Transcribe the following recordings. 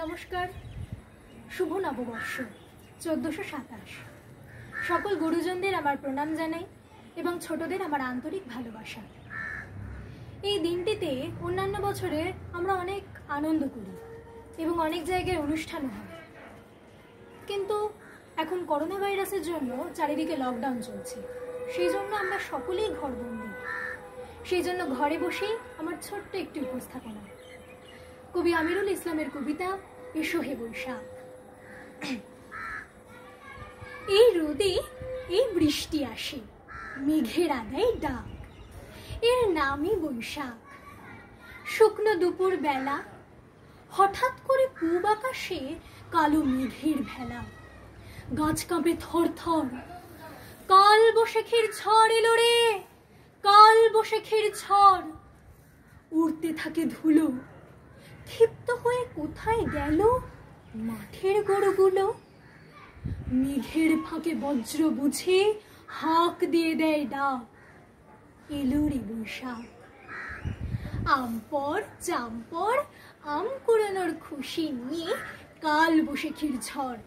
নমস্কার শুভ নববর্ষ চোদ্দোশো সাতাশ সকল গুরুজনদের আমার প্রণাম জানাই এবং ছোটদের আমার আন্তরিক ভালোবাসা এই দিনটিতে অন্যান্য বছরে আমরা অনেক আনন্দ করি এবং অনেক জায়গায় অনুষ্ঠানও হয় কিন্তু এখন করোনা ভাইরাসের জন্য চারিদিকে লকডাউন চলছে সেই জন্য আমরা সকলেই ঘরবন্দি সেই জন্য ঘরে বসেই আমার ছোট্ট একটি উপস্থাপনা কবি আমিরুল ইসলামের কবিতা এসো হে বৈশাখ এই রোদে এই বৃষ্টি আসে মেঘের আদায় ডাক এর নামই বৈশাখ শুকনো দুপুর বেলা হঠাৎ করে পূব আকাশে কালো মেঘের ভেলা গাছ কাঁপে থর থর কাল বসেখের ঝড় এলো রে কাল বসেখের ঝড় উড়তে থাকে ধুলো কোথায় গেল মাঠের গরুগুলো মেঘের ফাঁকে বজ্র বুঝে হাঁক দিয়ে দেয় ডাক এলুরি বৈশাখ আমপর চাম্পর আম কুড়ানোর খুশি নিয়ে কাল বসে ঝড়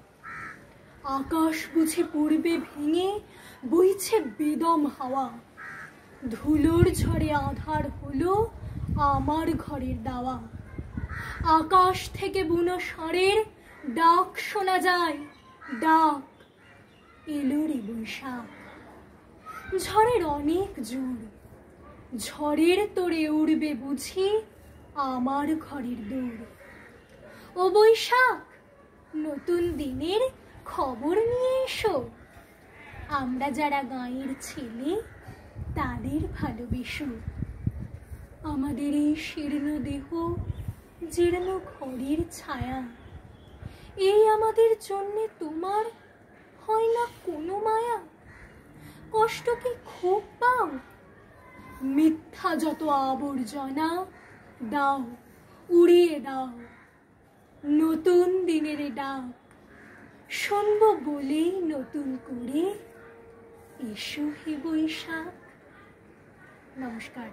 আকাশ বুঝে পড়বে ভেঙে বইছে বেদম হাওয়া ধুলোর ঝড়ে আধার হলো আমার ঘরের দাওয়া আকাশ থেকে বুনো ষাঁড়ের ডাক শোনা যায় ডাক এলো রে বৈশাখ ঝড়ের অনেক জোর ঝড়ের তোরে উড়বে বুঝি আমার ঘরের দূর ও বৈশাখ নতুন দিনের খবর নিয়ে এসো আমরা যারা গাঁয়ের ছেলে তাদের ভালোবেসো আমাদের এই শীর্ণ দেহ জীর্ণ ঘড়ির ছায়া এই আমাদের জন্যে তোমার হয় না কোনো মায়া কষ্টকে খুব পাও মিথ্যা যত আবর্জনা দাও উড়িয়ে দাও নতুন দিনের ডাক শুনব বলেই নতুন করে এসো হে বৈশাখ নমস্কার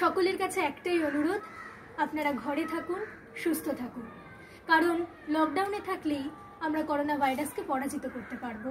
সকলের কাছে একটাই অনুরোধ আপনারা ঘরে থাকুন সুস্থ থাকুন কারণ লকডাউনে থাকলেই আমরা করোনা ভাইরাসকে পরাজিত করতে পারবো